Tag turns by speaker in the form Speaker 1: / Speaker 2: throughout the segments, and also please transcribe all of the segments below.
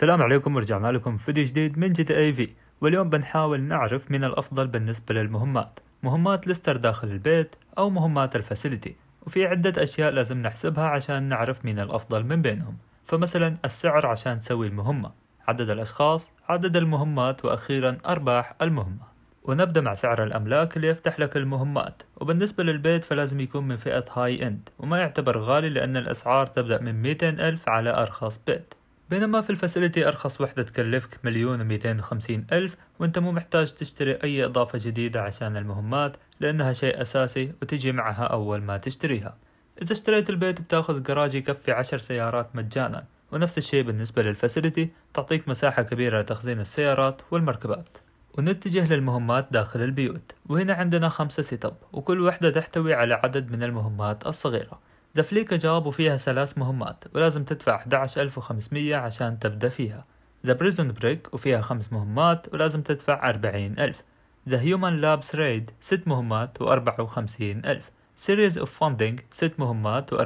Speaker 1: السلام عليكم ورجعنا لكم فيديو جديد من جي تي اي في واليوم بنحاول نعرف من الافضل بالنسبة للمهمات مهمات لستر داخل البيت او مهمات الفاسيلتي وفي عدة اشياء لازم نحسبها عشان نعرف من الافضل من بينهم فمثلا السعر عشان تسوي المهمة عدد الاشخاص عدد المهمات واخيرا ارباح المهمة ونبدأ مع سعر الأملاك اللي يفتح لك المهمات وبالنسبة للبيت فلازم يكون من فئة هاي اند وما يعتبر غالي لأن الأسعار تبدأ من 200 ألف على أرخص بيت بينما في الفاسيلتي أرخص وحدة تكلفك مليون وميتين وخمسين ألف وانت مو محتاج تشتري أي إضافة جديدة عشان المهمات لأنها شيء أساسي وتجي معها أول ما تشتريها إذا اشتريت البيت بتاخذ جراج يكفي عشر سيارات مجانا ونفس الشيء بالنسبة للفاسيلتي تعطيك مساحة كبيرة لتخزين السيارات والمركبات ونتجه للمهمات داخل البيوت وهنا عندنا خمسة سيتب وكل وحدة تحتوي على عدد من المهمات الصغيرة زفليكا جاوبوا فيها ثلاث مهمات ولازم تدفع 11500 عشان تبدأ فيها ذا بريزون بريك وفيها خمس مهمات ولازم تدفع 40000 ذا هيومن لابس ريد ست مهمات و54000 سيريز اوف Funding ست مهمات و40400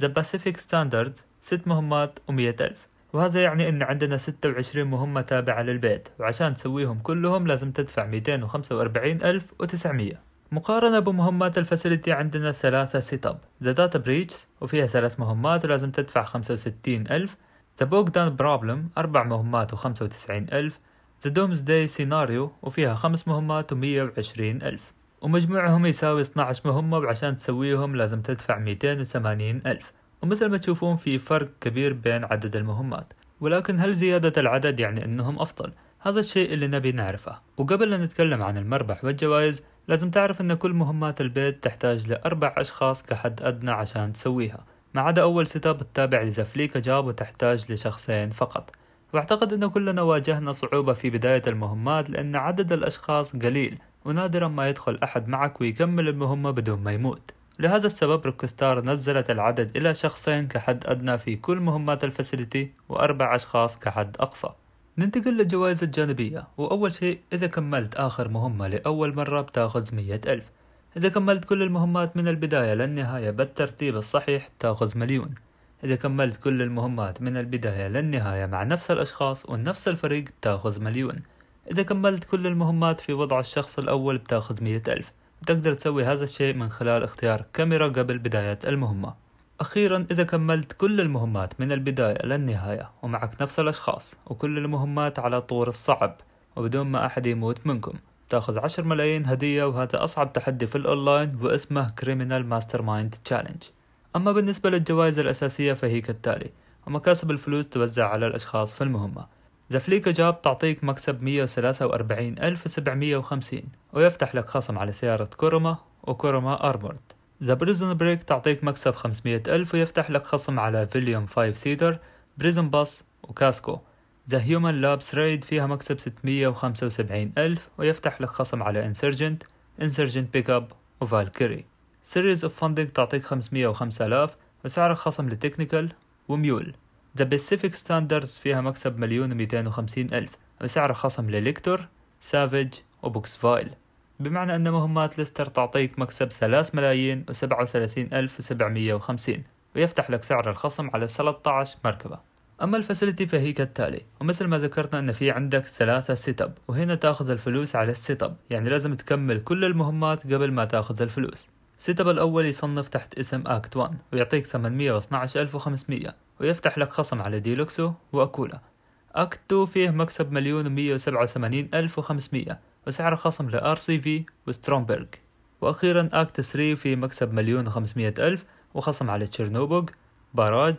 Speaker 1: ذا باسيفيك Standards ست مهمات و100000 وهذا يعني ان عندنا 26 مهمة تابعة للبيت وعشان تسويهم كلهم لازم تدفع 245900 مقارنة بمهمات الفاسيلتي عندنا ثلاثة سيت اب ذا داتا بريتش وفيها ثلاث مهمات ولازم تدفع خمسة وستين ألف ذا بوك داون بروبلم أربع مهمات وخمسة وتسعين ألف ذا دومز داي سيناريو وفيها خمس مهمات ومية وعشرين ألف ومجموعهم يساوي 12 مهمة وعشان تسويهم لازم تدفع 280 ألف ومثل ما تشوفون في فرق كبير بين عدد المهمات ولكن هل زيادة العدد يعني أنهم أفضل؟ هذا الشيء اللي نبي نعرفه وقبل أن نتكلم عن المربح والجوائز لازم تعرف أن كل مهمات البيت تحتاج لأربع أشخاص كحد أدنى عشان تسويها ما عدا أول سيت اب التابع لزفليكا جاب وتحتاج لشخصين فقط واعتقد أن كلنا واجهنا صعوبة في بداية المهمات لأن عدد الأشخاص قليل ونادرا ما يدخل أحد معك ويكمل المهمة بدون ما يموت لهذا السبب روكستار نزلت العدد إلى شخصين كحد أدنى في كل مهمات الفاسيلتي وأربع أشخاص كحد أقصى ننتقل للجوائز الجانبية وأول شيء إذا كملت آخر مهمة لأول مرة بتاخذ مية ألف إذا كملت كل المهمات من البداية للنهاية بالترتيب الصحيح بتاخذ مليون إذا كملت كل المهمات من البداية للنهاية مع نفس الأشخاص ونفس الفريق بتاخذ مليون إذا كملت كل المهمات في وضع الشخص الأول بتاخذ مية ألف تقدر تسوي هذا الشيء من خلال اختيار كاميرا قبل بداية المهمة أخيرا إذا كملت كل المهمات من البداية للنهاية ومعك نفس الأشخاص وكل المهمات على طور الصعب وبدون ما أحد يموت منكم تاخذ عشر ملايين هدية وهذا أصعب تحدي في الأونلاين واسمه كريمينال Mastermind Challenge تشالنج أما بالنسبة للجوائز الأساسية فهي كالتالي ومكاسب الفلوس توزع على الأشخاص في المهمة زفليكا جاب تعطيك مكسب 143750 ويفتح لك خصم على سيارة كورما وكورما أرمورد ذا بريزون بريك تعطيك مكسب 500 ألف ويفتح لك خصم على فيليوم 5 سيدر بريزون باس وكاسكو ذا هيومن لابس ريد فيها مكسب 675 ألف ويفتح لك خصم على انسرجنت انسرجنت بيك اب وفالكيري سيريز اوف فاندنج تعطيك 505 ألف وسعر خصم لتكنيكال وميول ذا Pacific Standards فيها مكسب مليون و250 ألف وسعر خصم لليكتور سافج وبوكس فايل بمعنى أن مهمات ليستر تعطيك مكسب 3 ملايين و 37 ألف و 750 ويفتح لك سعر الخصم على 13 مركبة أما الفاسيلتي فهي كالتالي ومثل ما ذكرنا أن في عندك ثلاثة سيت أب وهنا تاخذ الفلوس على السيت أب يعني لازم تكمل كل المهمات قبل ما تاخذ الفلوس سيت أب الأول يصنف تحت اسم أكت 1 ويعطيك 812500 ويفتح لك خصم على ديلوكسو وأكولا أكت 2 فيه مكسب مليون و 187 وسعر خصم لآر سي في وسترومبرغ وأخيرا أكت 3 في مكسب مليون وخمسمية ألف وخصم على تشيرنوبوغ باراج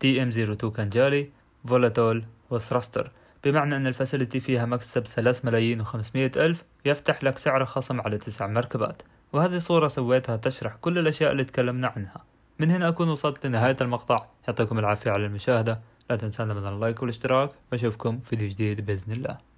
Speaker 1: تي ام 02 كانجالي فولاتول وثراستر بمعنى أن الفاسيلتي فيها مكسب ثلاث ملايين وخمسمية ألف يفتح لك سعر خصم على تسع مركبات وهذه صورة سويتها تشرح كل الأشياء اللي تكلمنا عنها من هنا أكون وصلت لنهاية المقطع يعطيكم العافية على المشاهدة لا تنسانا من اللايك والاشتراك وأشوفكم فيديو جديد بإذن الله